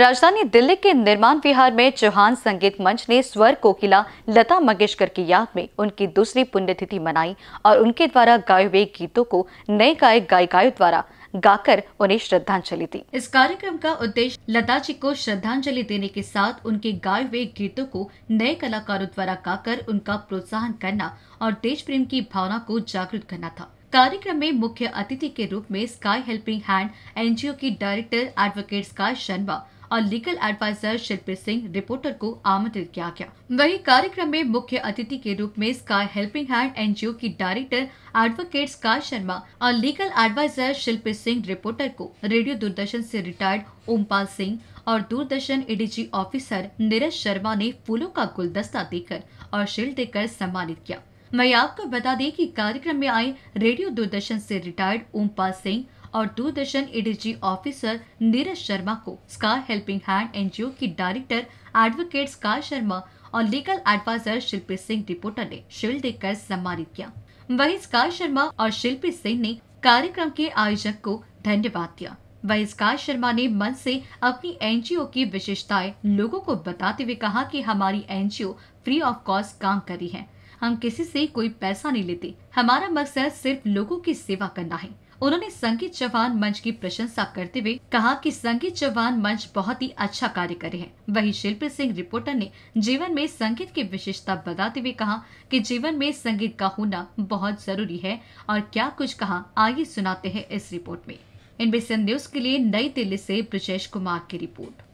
राजधानी दिल्ली के निर्माण विहार में चौहान संगीत मंच ने स्वर कोकिला लता मंगेशकर की याद में उनकी दूसरी पुण्यतिथि मनाई और उनके द्वारा गाए हुए गीतों को नए गायक गायिकाओं द्वारा गाकर उन्हें श्रद्धांजलि दी इस कार्यक्रम का उद्देश्य लता जी को श्रद्धांजलि देने के साथ उनके गाए हुए गीतों को नए कलाकारों द्वारा गाकर उनका प्रोत्साहन करना और देश प्रेम की भावना को जागृत करना था कार्यक्रम में मुख्य अतिथि के रूप में स्काई हेल्पिंग हैंड एनजीओ की डायरेक्टर एडवोकेट स्काई शर्मा और legal adviser Shilpi Singh reporter को आमंत्रित किया गया वही कार्यक्रम में मुख्य अतिथि के रूप में स्काई हेल्पिंग हैंड एनजीओ की डायरेक्टर एडवोकेट स्काई शर्मा और legal adviser Shilpi Singh reporter को रेडियो दूरदर्शन से रिटायर्ड ओमपाल सिंह और दूरदर्शन एडीजी ऑफिसर नीरज शर्मा ने फूलों का गुलदस्ता देकर और शील देकर सम्मानित किया मैं आपको बता दें कि कार्यक्रम में आए रेडियो दूरदर्शन से रिटायर्ड ओमपाल सिंह और दूरदर्शन एडीजी ऑफिसर नीरज शर्मा को स्का हेल्पिंग हैंड एनजीओ की डायरेक्टर एडवोकेट स्का शर्मा और legal adviser Shilpi Singh reporter ने शिल देकर सम्मानित किया वही स्का शर्मा और शिल्पी सिंह ने कार्यक्रम के आयोजक को धन्यवाद दिया वही स्का शर्मा ने मन से अपनी एनजीओ की विशेषताएं लोगों को बताते हुए कहा कि हमारी एनजीओ फ्री ऑफ कॉस्ट काम कर रही है हम किसी से कोई पैसा नहीं लेते हमारा मकसद सिर्फ लोगों की सेवा करना है उन्होंने संगीत चौहान मंच की प्रशंसा करते हुए कहा कि संगीत चौहान मंच बहुत ही अच्छा कार्य करे है वही शिल्प सिंह रिपोर्टर ने जीवन में संगीत की विशेषता बताते हुए कहा कि जीवन में संगीत का होना बहुत जरूरी है और क्या कुछ कहा आइए सुनाते हैं इस रिपोर्ट में इन इनबीसी न्यूज के लिए नई दिल्ली से ब्रजेश कुमार की रिपोर्ट